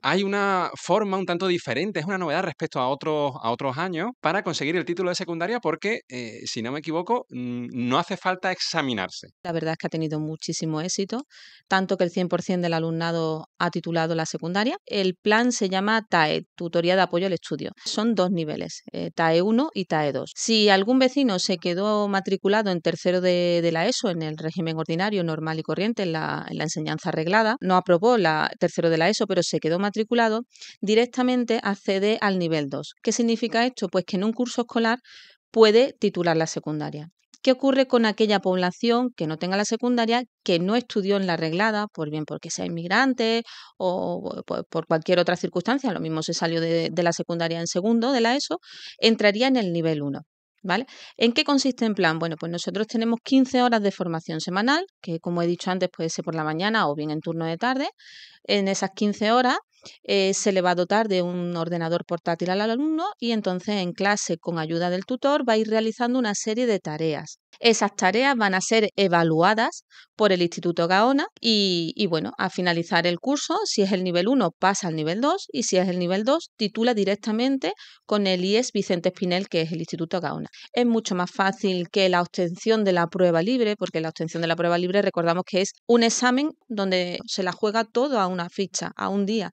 hay una forma un tanto diferente, es una novedad respecto a otros, a otros años para conseguir el título de secundaria porque, eh, si no me equivoco, no hace falta examinarse. La verdad es que ha tenido muchísimo éxito, tanto que el 100% del alumnado ha titulado la secundaria. El plan se llama TAE, Tutoría de Apoyo al Estudio. Son dos niveles, eh, TAE 1 y TAE 2. Si algún vecino se quedó matriculado en tercero de, la ESO, en el régimen ordinario, normal y corriente, en la, enseñanza arreglada, no aprobó la tercero de la ESO, pero se quedó matriculado, directamente accede al nivel 2. ¿Qué significa esto? Pues que en un curso escolar puede titular la secundaria. ¿Qué ocurre con aquella población que no tenga la secundaria, que no estudió en la reglada, por bien porque sea inmigrante o pues, por cualquier otra circunstancia, lo mismo se salió de, la secundaria en segundo, de la ESO, entraría en el nivel 1. ¿Vale? ¿En qué consiste el plan? Bueno, pues nosotros tenemos 15 horas de formación semanal, que como he dicho antes puede ser por la mañana o bien en turno de tarde. En esas 15 horas eh, se le va a dotar de un ordenador portátil al alumno y entonces en clase, con ayuda del tutor, va a ir realizando una serie de tareas. Esas tareas van a ser evaluadas por el Instituto Gaona y, bueno, a finalizar el curso, si es el nivel 1, pasa al nivel 2 y si es el nivel 2, titula directamente con el IES Vicente Espinel, que es el Instituto Gaona. Es mucho más fácil que la obtención de la prueba libre, porque la obtención de la prueba libre recordamos que es un examen donde se la juega todo a una ficha, a un día.